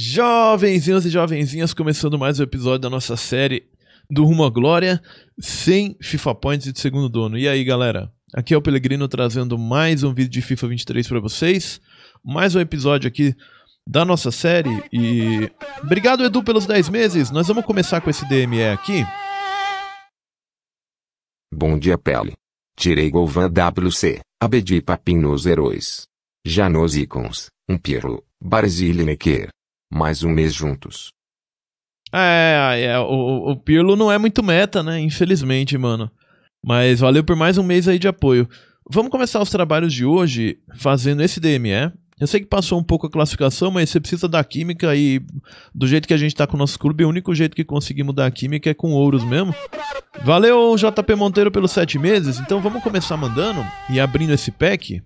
Jovenzinhos e jovenzinhas, começando mais um episódio da nossa série do Rumo à Glória, sem FIFA Points de segundo dono. E aí, galera? Aqui é o Pelegrino trazendo mais um vídeo de FIFA 23 para vocês, mais um episódio aqui da nossa série e... Obrigado, Edu, pelos 10 meses! Nós vamos começar com esse DME aqui. Bom dia, Pele. Tirei Golvan WC, Abedi Papim nos heróis. Já nos ícons, um Pirlo, Barzilli mais um mês juntos. É, é, é o, o Pirlo não é muito meta, né? Infelizmente, mano. Mas valeu por mais um mês aí de apoio. Vamos começar os trabalhos de hoje fazendo esse DME. Eu sei que passou um pouco a classificação, mas você precisa da química e do jeito que a gente tá com o nosso clube, o único jeito que conseguimos dar a química é com ouros mesmo. Valeu, JP Monteiro, pelos sete meses. Então vamos começar mandando e abrindo esse pack.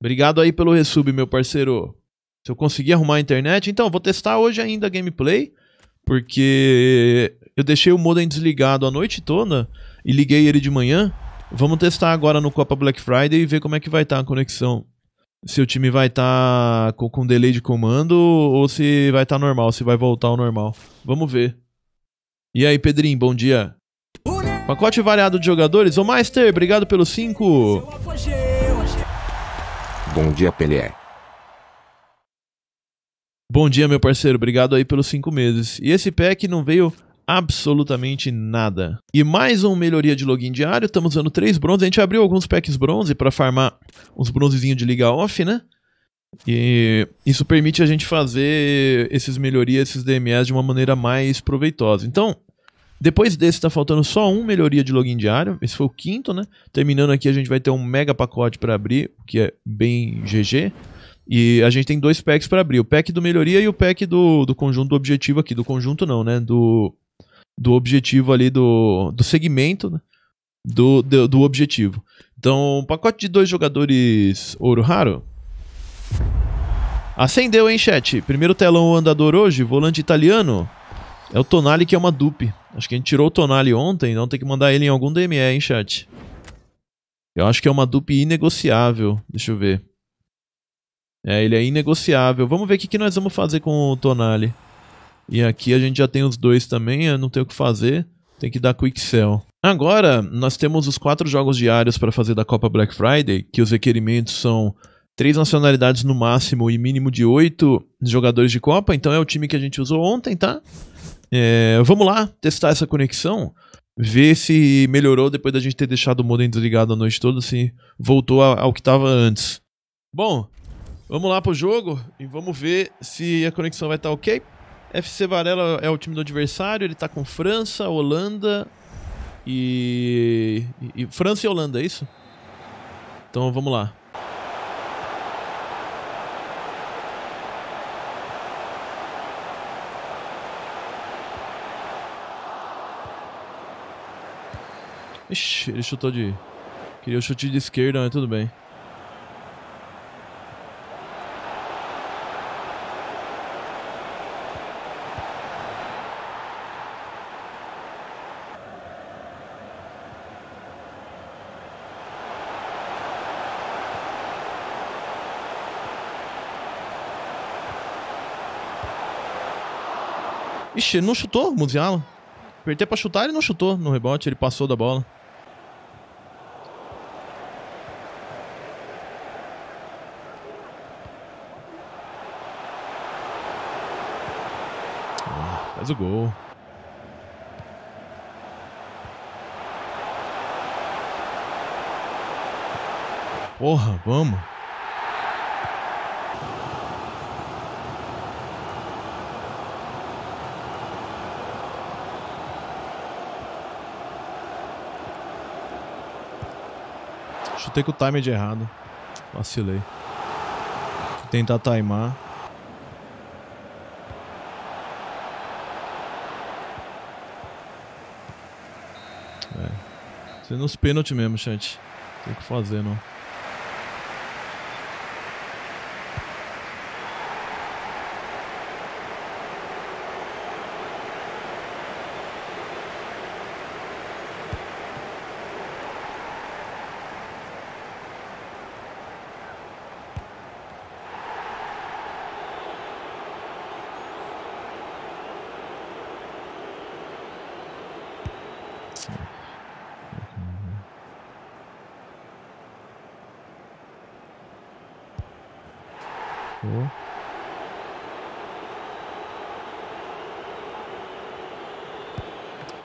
Obrigado aí pelo resub, meu parceiro. Se eu conseguir arrumar a internet. Então, vou testar hoje ainda a gameplay. Porque eu deixei o modem desligado a noite toda e liguei ele de manhã. Vamos testar agora no Copa Black Friday e ver como é que vai estar tá a conexão. Se o time vai estar tá com, com delay de comando ou se vai estar tá normal, se vai voltar ao normal. Vamos ver. E aí, Pedrinho, bom dia. Pacote variado de jogadores. Ô, Master, obrigado pelo 5. Bom dia, Pelé. Bom dia, meu parceiro. Obrigado aí pelos cinco meses. E esse pack não veio absolutamente nada. E mais uma melhoria de login diário. Estamos usando três bronze. A gente abriu alguns packs bronze para farmar uns bronzezinhos de liga off, né? E isso permite a gente fazer essas melhorias, esses DMS de uma maneira mais proveitosa. Então, depois desse está faltando só um melhoria de login diário. Esse foi o quinto, né? Terminando aqui a gente vai ter um mega pacote para abrir, que é bem GG. E a gente tem dois packs para abrir, o pack do melhoria e o pack do, do conjunto do objetivo aqui, do conjunto não, né, do, do objetivo ali, do, do segmento né? do, do, do objetivo. Então, pacote de dois jogadores ouro raro, Acendeu, hein, chat? Primeiro telão andador hoje, volante italiano. É o Tonali que é uma dupe. Acho que a gente tirou o Tonali ontem, então tem que mandar ele em algum DME, hein, chat? Eu acho que é uma dupe inegociável. Deixa eu ver. É, ele é inegociável. Vamos ver o que, que nós vamos fazer com o Tonali. E aqui a gente já tem os dois também, não tem o que fazer. Tem que dar quick sell. Agora, nós temos os quatro jogos diários para fazer da Copa Black Friday, que os requerimentos são três nacionalidades no máximo e mínimo de oito jogadores de Copa. Então é o time que a gente usou ontem, tá? É, vamos lá testar essa conexão, ver se melhorou depois da gente ter deixado o modem desligado a noite toda, se voltou ao que estava antes. Bom, Vamos lá pro jogo e vamos ver se a conexão vai estar tá ok. FC Varela é o time do adversário, ele tá com França, Holanda e. e França e Holanda, é isso? Então vamos lá. Ixi, ele chutou de. Queria o chute de esquerda, mas tudo bem. Ixi, ele não chutou, Musiala. Apertei pra chutar, ele não chutou no rebote, ele passou da bola. Ah, faz o gol. Porra, vamos. Chutei com o timer de errado. Vacilei. Vou tentar timar. É. Sendo os pênaltis mesmo, chat. Tem que fazer, não.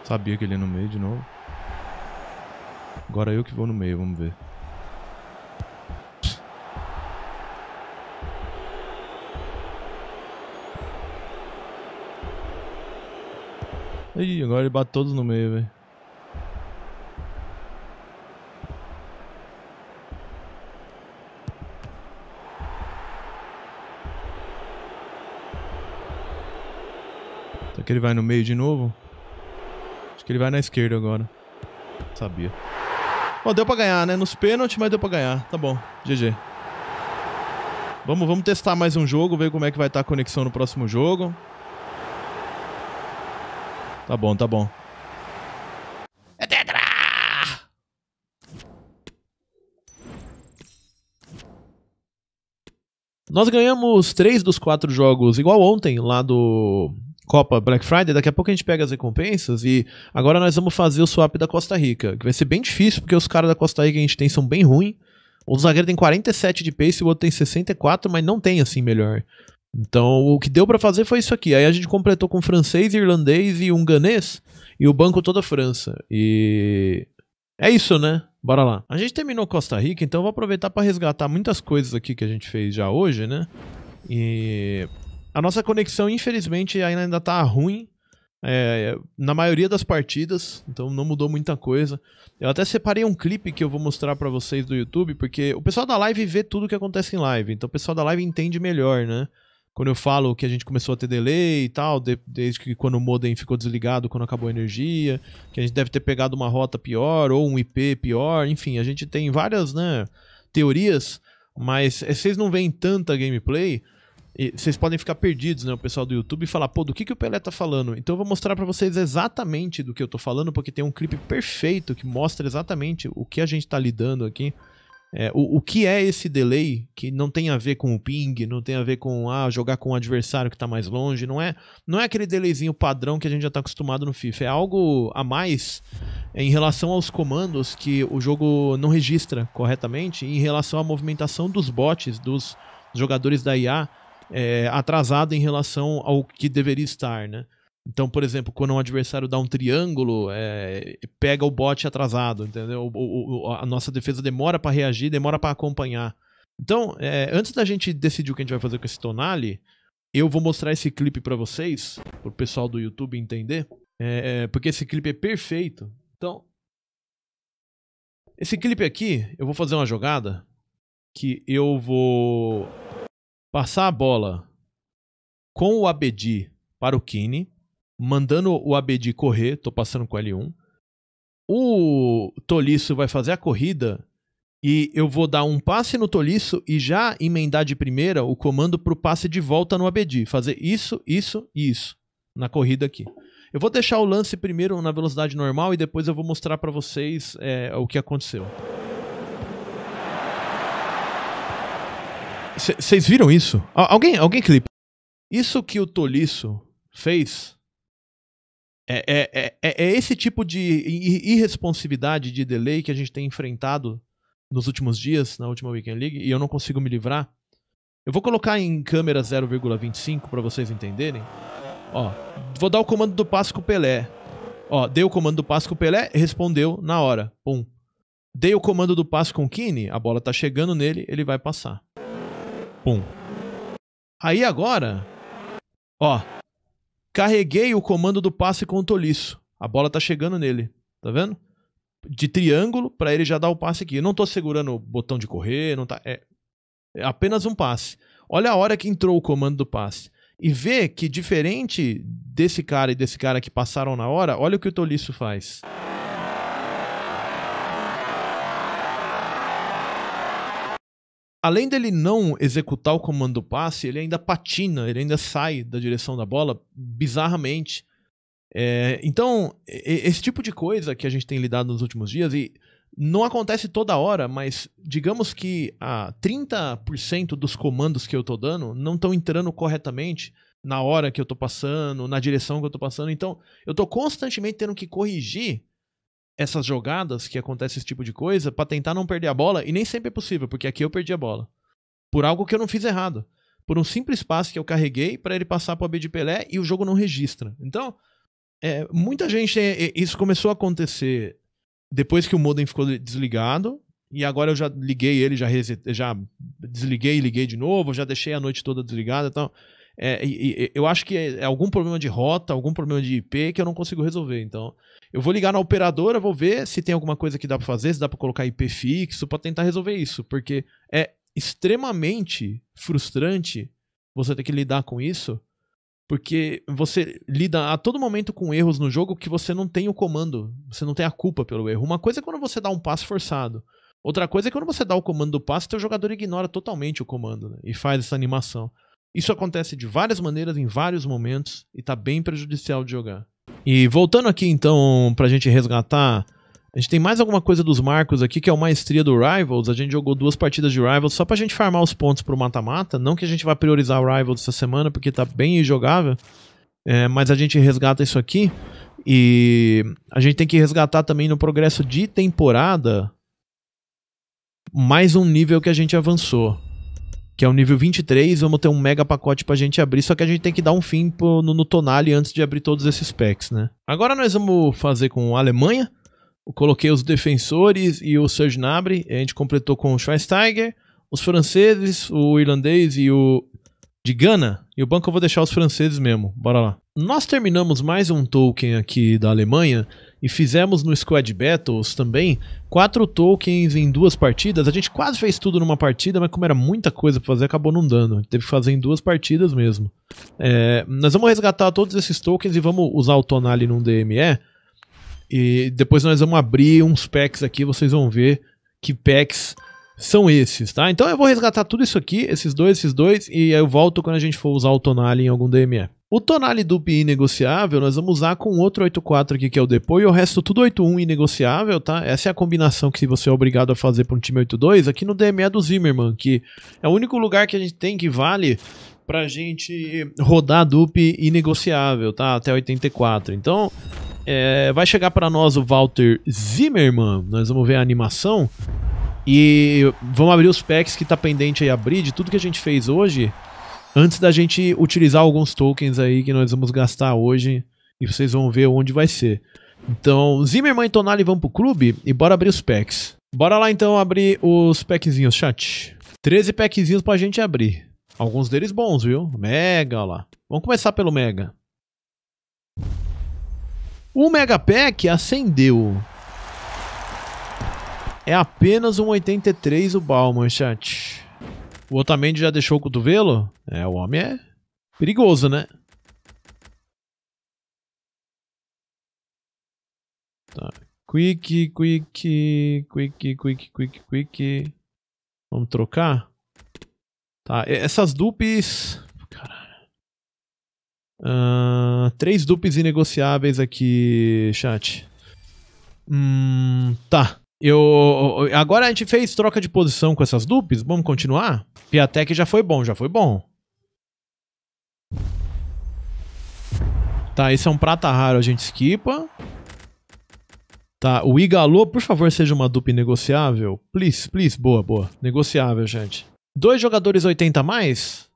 Sabia que ele ia no meio de novo. Agora eu que vou no meio, vamos ver. Ih, agora ele bate todos no meio, velho. Será que ele vai no meio de novo? Acho que ele vai na esquerda agora. Sabia. Bom, deu pra ganhar, né? Nos pênaltis, mas deu pra ganhar. Tá bom. GG. Vamos, vamos testar mais um jogo, ver como é que vai estar tá a conexão no próximo jogo. Tá bom, tá bom. É tetra! Nós ganhamos três dos quatro jogos, igual ontem, lá do Copa Black Friday, daqui a pouco a gente pega as recompensas e agora nós vamos fazer o swap da Costa Rica, que vai ser bem difícil porque os caras da Costa Rica que a gente tem são bem ruins. Um zagueiro tem 47 de pace, o outro tem 64, mas não tem assim melhor. Então o que deu para fazer foi isso aqui. Aí a gente completou com francês, irlandês e um ganês e o banco toda a França. E é isso, né? Bora lá. A gente terminou Costa Rica, então eu vou aproveitar para resgatar muitas coisas aqui que a gente fez já hoje, né? E a nossa conexão, infelizmente, ainda está ruim. É, na maioria das partidas, então não mudou muita coisa. Eu até separei um clipe que eu vou mostrar para vocês do YouTube, porque o pessoal da live vê tudo que acontece em live, então o pessoal da live entende melhor, né? Quando eu falo que a gente começou a ter delay e tal, de, desde que quando o modem ficou desligado, quando acabou a energia, que a gente deve ter pegado uma rota pior ou um IP pior, enfim, a gente tem várias, né, teorias, mas é, vocês não veem tanta gameplay, vocês podem ficar perdidos, né, o pessoal do YouTube, e falar, pô, do que, que o Pelé tá falando? Então eu vou mostrar para vocês exatamente do que eu tô falando, porque tem um clipe perfeito que mostra exatamente o que a gente tá lidando aqui. É, o, o que é esse delay que não tem a ver com o ping, não tem a ver com ah, jogar com o um adversário que tá mais longe, não é, não é aquele delayzinho padrão que a gente já tá acostumado no FIFA, é algo a mais é, em relação aos comandos que o jogo não registra corretamente, em relação à movimentação dos bots, dos jogadores da IA é, atrasado em relação ao que deveria estar, né? Então, por exemplo, quando um adversário dá um triângulo, é, pega o bote atrasado, entendeu? O, o, a nossa defesa demora para reagir, demora para acompanhar. Então, é, antes da gente decidir o que a gente vai fazer com esse Tonali, eu vou mostrar esse clipe para vocês, pro pessoal do YouTube entender, é, é, porque esse clipe é perfeito. Então, esse clipe aqui, eu vou fazer uma jogada que eu vou passar a bola com o Abedi para o Kine, mandando o Abedi correr, estou passando com L1. O Tolisso vai fazer a corrida e eu vou dar um passe no Tolisso e já emendar de primeira o comando para o passe de volta no Abedi. Fazer isso, isso e isso na corrida aqui. Eu vou deixar o lance primeiro na velocidade normal e depois eu vou mostrar para vocês é, o que aconteceu. Vocês viram isso? Alguém, alguém clipe. Isso que o Tolisso fez é, é, é, é, é esse tipo de irresponsividade de delay que a gente tem enfrentado nos últimos dias, na última Weekend League, e eu não consigo me livrar. Eu vou colocar em câmera 0,25 para vocês entenderem. Ó, vou dar o comando do passe com o Pelé. Ó, dei o comando do passe com o Pelé, respondeu na hora. Pum. Dei o comando do passe com o Kine, a bola tá chegando nele, ele vai passar. Pum. Aí agora, ó, carreguei o comando do passe com o Tolisso. A bola tá chegando nele, tá vendo? De triângulo para ele já dar o passe aqui. Eu não tô segurando o botão de correr, não tá, é, é apenas um passe. Olha a hora que entrou o comando do passe e vê que diferente desse cara e desse cara que passaram na hora, olha o que o Tolisso faz. além dele não executar o comando do passe, ele ainda patina, ele ainda sai da direção da bola bizarramente. É, então, esse tipo de coisa que a gente tem lidado nos últimos dias, e não acontece toda hora, mas digamos que ah, 30% dos comandos que eu tô dando não estão entrando corretamente na hora que eu tô passando, na direção que eu tô passando. Então, eu tô constantemente tendo que corrigir essas jogadas que acontece esse tipo de coisa para tentar não perder a bola e nem sempre é possível, porque aqui eu perdi a bola por algo que eu não fiz errado, por um simples passe que eu carreguei para ele passar para o de Pelé e o jogo não registra. Então, é, muita gente é, é, isso começou a acontecer depois que o modem ficou desligado e agora eu já liguei ele, já, reset, já desliguei, liguei de novo, já deixei a noite toda desligada, então é, e, e, eu acho que é, é algum problema de rota, algum problema de IP que eu não consigo resolver. Então, eu vou ligar na operadora, vou ver se tem alguma coisa que dá para fazer, se dá para colocar IP fixo para tentar resolver isso, porque é extremamente frustrante você ter que lidar com isso, porque você lida a todo momento com erros no jogo que você não tem o comando, você não tem a culpa pelo erro. Uma coisa é quando você dá um passo forçado. Outra coisa é quando você dá o comando do passo e o jogador ignora totalmente o comando né, e faz essa animação. Isso acontece de várias maneiras, em vários momentos, e tá bem prejudicial de jogar. E voltando aqui então, pra gente resgatar, a gente tem mais alguma coisa dos marcos aqui, que é o maestria do Rivals. A gente jogou duas partidas de Rivals só pra gente farmar os pontos pro mata-mata. Não que a gente vá priorizar o Rivals essa semana, porque tá bem jogável. É, mas a gente resgata isso aqui. E a gente tem que resgatar também no progresso de temporada mais um nível que a gente avançou que é o nível 23, vamos ter um mega pacote pra gente abrir, só que a gente tem que dar um fim pro, no, no Tonali antes de abrir todos esses packs, né? Agora nós vamos fazer com a Alemanha, eu coloquei os defensores e o Serge Nabre a gente completou com o Schweinsteiger, os franceses, o irlandês e o de Gana. E o banco eu vou deixar os franceses mesmo, bora lá. Nós terminamos mais um token aqui da Alemanha, e fizemos no Squad Battles também quatro tokens em duas partidas. A gente quase fez tudo numa partida, mas como era muita coisa pra fazer, acabou não dando. teve que fazer em duas partidas mesmo. É, nós vamos resgatar todos esses tokens e vamos usar o Tonali num DME. E depois nós vamos abrir uns packs aqui, vocês vão ver que packs são esses, tá? Então eu vou resgatar tudo isso aqui, esses dois, esses dois, e eu volto quando a gente for usar o Tonali em algum DME. O tonali dup inegociável nós vamos usar com outro 84 aqui que é o depois e o resto tudo 81 inegociável, tá? Essa é a combinação que você é obrigado a fazer para um time 82 aqui no DME do Zimmerman, que é o único lugar que a gente tem que vale pra gente rodar dup inegociável, tá? Até 84. Então, é, vai chegar para nós o Walter Zimmerman. Nós vamos ver a animação. E vamos abrir os packs que tá pendente aí abrir de tudo que a gente fez hoje. Antes da gente utilizar alguns tokens aí que nós vamos gastar hoje e vocês vão ver onde vai ser. Então, Zimmerman e Tonali vão pro clube e bora abrir os packs. Bora lá então abrir os packzinhos, chat. 13 packzinhos pra gente abrir. Alguns deles bons, viu? Mega, lá. Vamos começar pelo Mega. O Mega Pack acendeu. É apenas um 83 o Bauman, chat. O Otamendi já deixou o cotovelo? É, o homem é perigoso, né? Tá. Quick, quick, quick, quick, quick, quick. Vamos trocar? Tá, essas dupes... Caralho. Uh, três dupes inegociáveis aqui, chat. Hum, tá. Eu, agora a gente fez troca de posição com essas dupes. Vamos continuar? Piatek já foi bom, já foi bom. Tá, esse é um prata raro, a gente esquipa. Tá, o Igalô, por favor, seja uma dupe negociável. Please, please. Boa, boa. Negociável, gente. Dois jogadores 80 a mais?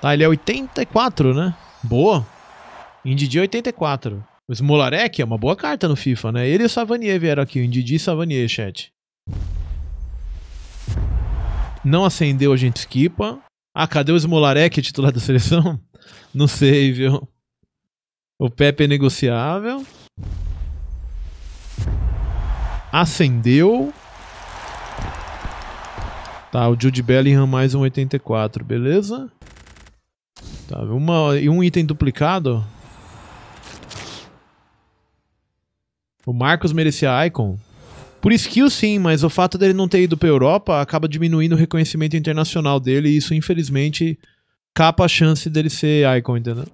Tá, ele é 84, né? Boa. Indidi 84. O Smolarek é uma boa carta no FIFA, né? Ele e o Savanier vieram aqui, o Indidi e Savanier, chat. Não acendeu, a gente esquipa. Ah, cadê o Smolarek, titular da seleção? Não sei, viu? O Pepe é negociável. Acendeu. Tá, o Jude Bellingham mais um 84, beleza? Tá, uma, e um item duplicado. O Marcos merecia a Icon. Por skill, sim, mas o fato dele não ter ido pra Europa acaba diminuindo o reconhecimento internacional dele e isso, infelizmente, capa a chance dele ser Icon, entendeu?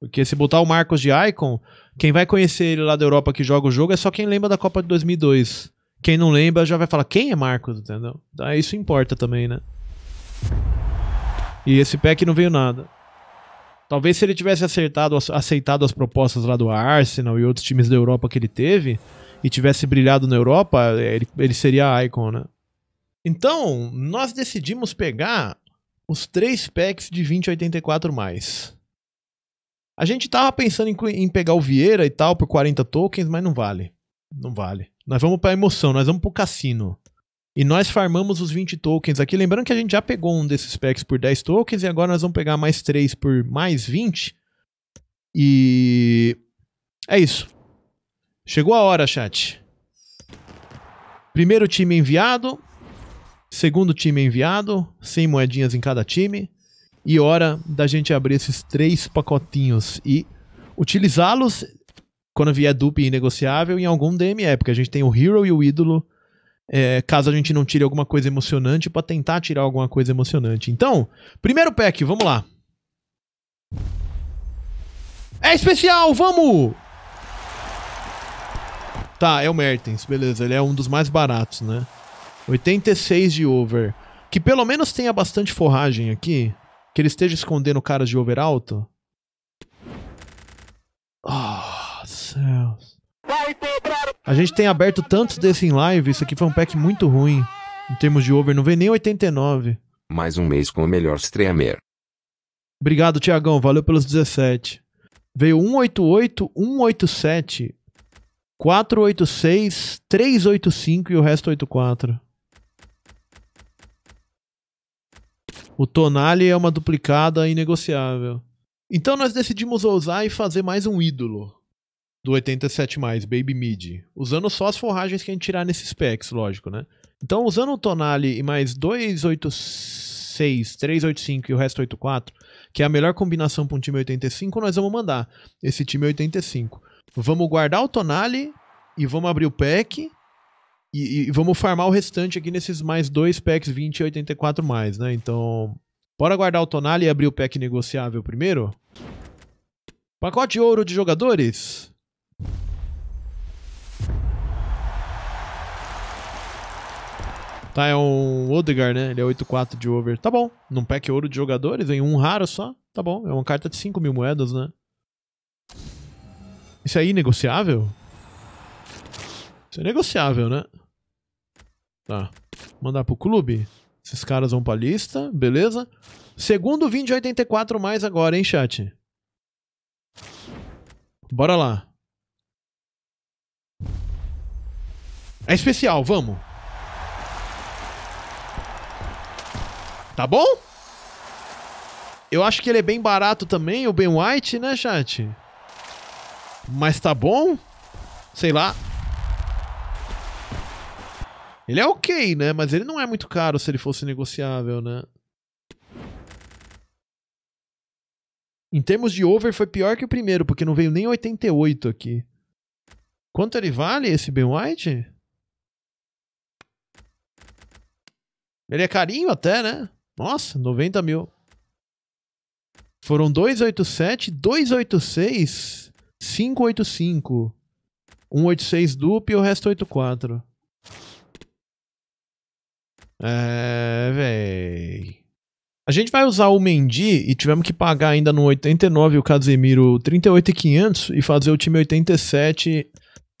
Porque se botar o Marcos de Icon, quem vai conhecer ele lá da Europa que joga o jogo é só quem lembra da Copa de 2002. Quem não lembra já vai falar quem é Marcos, entendeu? Então isso importa também, né? E esse pack não veio nada. Talvez se ele tivesse acertado, aceitado as propostas lá do Arsenal e outros times da Europa que ele teve, e tivesse brilhado na Europa, é, ele, ele seria a Icon, né? Então, nós decidimos pegar os três packs de 2084 mais. A gente tava pensando em, em, pegar o Vieira e tal por 40 tokens, mas não vale. Não vale. Nós vamos a emoção, nós vamos pro cassino. E nós farmamos os 20 tokens aqui. Lembrando que a gente já pegou um desses packs por 10 tokens e agora nós vamos pegar mais 3 por mais 20. E é isso. Chegou a hora, chat. Primeiro time enviado, segundo time enviado, 100 moedinhas em cada time. E hora da gente abrir esses três pacotinhos e utilizá-los quando vier dupla e negociável em algum DME, porque a gente tem o Hero e o Ídolo é, caso a gente não tire alguma coisa emocionante, para tentar tirar alguma coisa emocionante. Então, primeiro pack, vamos lá. É especial, vamos! Tá, é o Mertens, beleza. Ele é um dos mais baratos, né? 86 de over. Que pelo menos tenha bastante forragem aqui. Que ele esteja escondendo caras de over alto. Ah, oh, céus. A gente tem aberto tantos desse em live, isso aqui foi um pack muito ruim. Em termos de over, não vem nem 89. Mais um mês com o melhor streamer. Obrigado, Tiagão. Valeu pelos 17. Veio 188, 187, 486, 385 e o resto 84. O Tonali é uma duplicada inegociável. Então nós decidimos ousar e fazer mais um ídolo do 87, Baby Mid, usando só as forragens que a gente tirar nesses packs, lógico, né? Então, usando o Tonali e mais 286, 385 e o resto 84, que é a melhor combinação para um time 85, nós vamos mandar esse time 85. Vamos guardar o Tonali e vamos abrir o pack e, e, vamos farmar o restante aqui nesses mais dois packs 20 e 84 mais, né? Então, bora guardar o Tonali e abrir o pack negociável primeiro? Pacote ouro de jogadores. Tá, é um Odegar, né? Ele é 8-4 de over. Tá bom. Num pack ouro de jogadores, vem um raro só. Tá bom. É uma carta de 5 mil moedas, né? Isso aí é negociável? Isso é negociável, né? Tá. Mandar pro clube. Esses caras vão pra lista, beleza? Segundo vim de 84 mais agora, hein, chat? Bora lá. É especial, vamos. Tá bom? Eu acho que ele é bem barato também, o Ben White, né, chat? Mas tá bom? Sei lá. Ele é ok, né? Mas ele não é muito caro se ele fosse negociável, né? Em termos de over, foi pior que o primeiro, porque não veio nem 88 aqui. Quanto ele vale, esse Ben White? Ele é carinho até, né? Nossa, 90 mil. Foram 287, 286, 585. 186 dupe e o resto 84. É, véi. A gente vai usar o Mendy e tivemos que pagar ainda no 89 o Casemiro 38.500 e fazer o time 87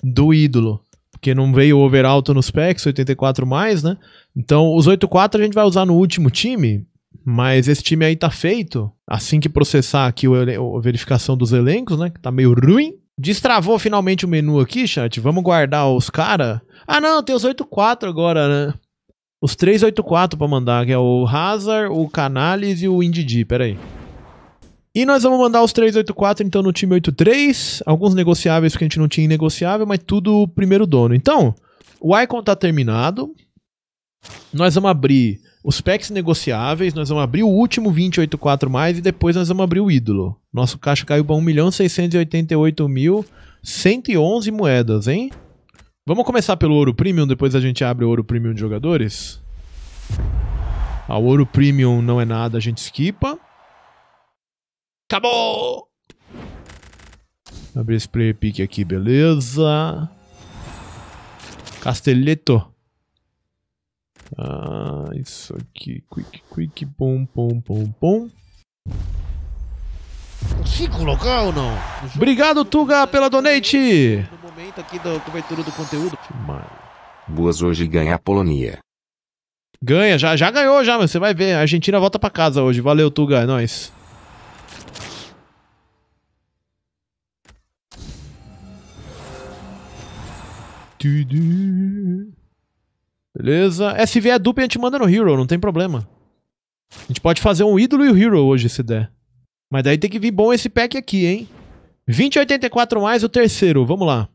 do ídolo porque não veio overalto nos packs, 84 mais, né? Então, os 84 a gente vai usar no último time, mas esse time aí tá feito. Assim que processar aqui a verificação dos elencos, né? Que tá meio ruim. Destravou finalmente o menu aqui, chat. Vamos guardar os cara. Ah, não, tem os 84 agora, né? Os 384 para mandar, que é o Hazard, o Canales e o Indidi. Pera aí. E nós vamos mandar os 384 então no time 83, alguns negociáveis que a gente não tinha negociável, mas tudo primeiro dono. Então, o Icon tá terminado. Nós vamos abrir os packs negociáveis, nós vamos abrir o último 284 mais e depois nós vamos abrir o ídolo. Nosso caixa caiu para 1.688.111 moedas, hein? Vamos começar pelo ouro premium, depois a gente abre o ouro premium de jogadores. Ah, o ouro premium não é nada, a gente esquipa. Acabou! Abrir esse player pick aqui, beleza. Castelletto. Ah, isso aqui. Quick, quick, pom, pom, pom, pom. Consigo colocar ou não? Obrigado, Tuga, pela donate! No momento aqui da cobertura do conteúdo. Boas hoje ganha a Polônia. Ganha, já, já ganhou já, mas você vai ver. A Argentina volta pra casa hoje. Valeu, Tuga, é nóis. Beleza. É, se vier dupla, a gente manda no Hero, não tem problema. A gente pode fazer um ídolo e o um Hero hoje, se der. Mas daí tem que vir bom esse pack aqui, hein? 2084 mais o terceiro, vamos lá.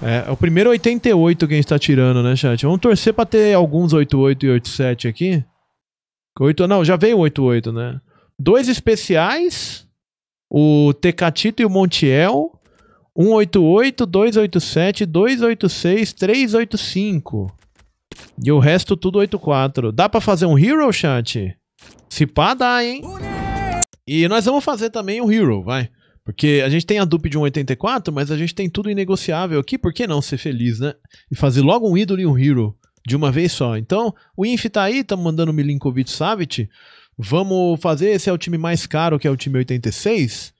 É, é o primeiro 88 que a gente tá tirando, né, chat? Vamos torcer pra ter alguns 88 e 87 aqui. 8, não, já veio 88, né? dois especiais, o Tecatito e o Montiel, 188, 287, 286, 385. E o resto tudo 84. Dá para fazer um hero chat? Se pá, dá, hein? E nós vamos fazer também um hero, vai. Porque a gente tem a dupe de um mas a gente tem tudo inegociável aqui. Por que não ser feliz, né? E fazer logo um ídolo e um hero de uma vez só. Então, o Inf tá aí, tá mandando o Milinkovic Savic vamos fazer, esse é o time mais caro, que é o time 86.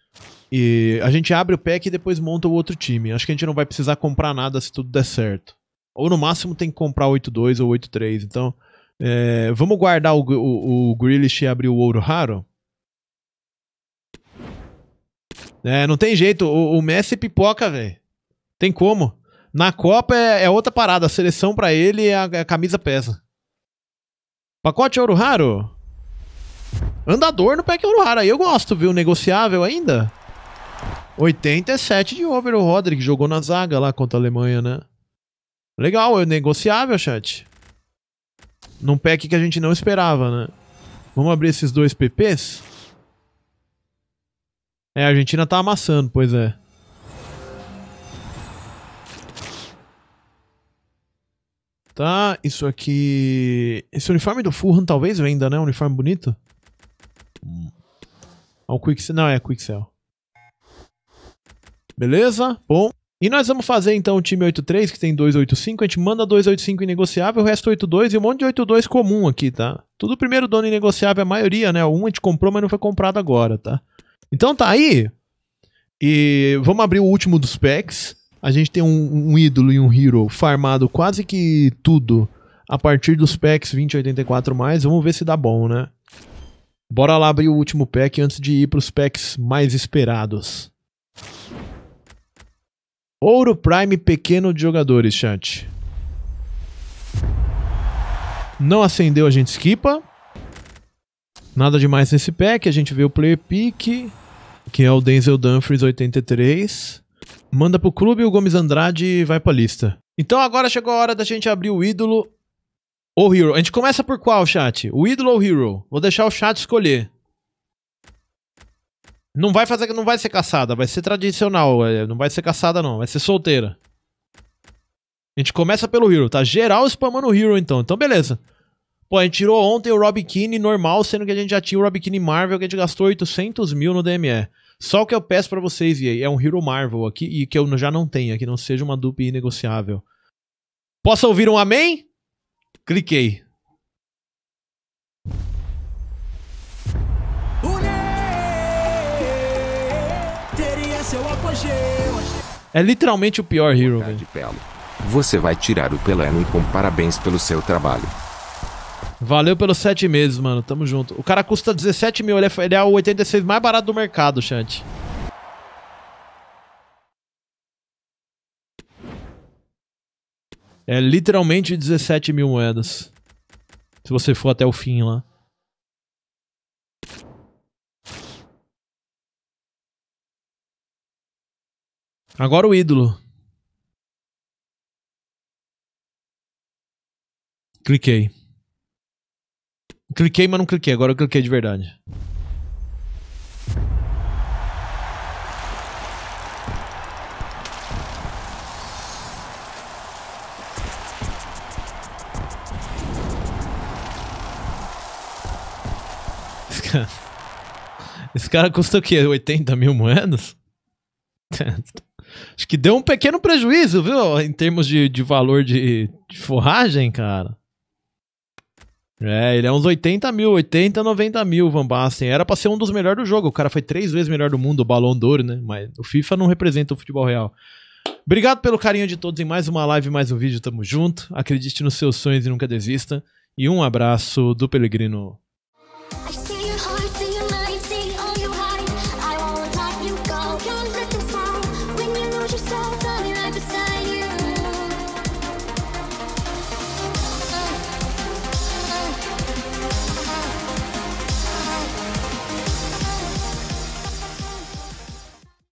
E a gente abre o pack e depois monta o outro time. Acho que a gente não vai precisar comprar nada se tudo der certo. Ou no máximo tem que comprar 8-2 ou 8-3. Então, é, vamos guardar o, o, o Grealish e abrir o ouro raro? É, não tem jeito. O, o Messi pipoca, velho. Tem como. Na Copa é, é, outra parada. A seleção para ele é a, é a camisa pesa. Pacote ouro raro? Andador no pack Peck aí Eu gosto, viu? Negociável ainda. 87 de over o Roderick. Jogou na zaga lá contra a Alemanha, né? Legal, é negociável, chat. Num pack que a gente não esperava, né? Vamos abrir esses dois PPs? É, a Argentina tá amassando, pois é. Tá, isso aqui... Esse uniforme do Fulham talvez venda, né? Um uniforme bonito. Um quick, não, é quick sell. Beleza? Bom. E nós vamos fazer então o time 83, que tem 285, a gente manda 285 em negociável, o resto 82 e um monte de 82 comum aqui, tá? Tudo primeiro dono em negociável, a maioria, né? Um a gente comprou, mas não foi comprado agora, tá? Então tá aí. E vamos abrir o último dos packs. A gente tem um, um ídolo e um hero farmado quase que tudo a partir dos packs 2084 mais. Vamos ver se dá bom, né? Bora lá abrir o último pack antes de ir para os packs mais esperados. Ouro Prime pequeno de jogadores, chat. Não acendeu, a gente skipa. Nada demais nesse pack, a gente vê o player pick, que é o Denzel Dumfries 83. Manda pro clube, o Gomes Andrade vai pra lista. Então agora chegou a hora da gente abrir o ídolo ou Hero. A gente começa por qual, chat? O ídolo ou Hero? Vou deixar o chat escolher. Não vai fazer, não vai ser caçada, vai ser tradicional, é, não vai ser caçada não, vai ser solteira. A gente começa pelo Hero, tá? Geral spamando o Hero então, então beleza. Pô, a gente tirou ontem o Rob Keane normal, sendo que a gente já tinha o Rob Keane Marvel, que a gente gastou 800 mil no DME. Só o que eu peço para vocês, é um Hero Marvel aqui, e que eu já não tenha que não seja uma dupla inegociável. Posso ouvir um amém? Cliquei. É literalmente o pior Hero, velho. Você vai tirar o Peleno e com parabéns pelo seu trabalho. Valeu pelos sete meses, mano. Tamo junto. O cara custa 17 mil, ele é, ele é o 86 mais barato do mercado, Chante. É literalmente 17 mil moedas. Se você for até o fim lá. Agora o ídolo. Cliquei. Cliquei, mas não cliquei. Agora eu cliquei de verdade. Esse cara custou o quê? 80 mil moedas? Acho que deu um pequeno prejuízo, viu? Em termos de, de valor de, de forragem, cara. É, ele é uns 80 mil, 80, 90 mil, Van Basten. Era pra ser um dos melhores do jogo. O cara foi três vezes melhor do mundo, o Balão d'Or, né? Mas o FIFA não representa o futebol real. Obrigado pelo carinho de todos em mais uma live, mais um vídeo. Tamo junto. Acredite nos seus sonhos e nunca desista. E um abraço do Pelegrino.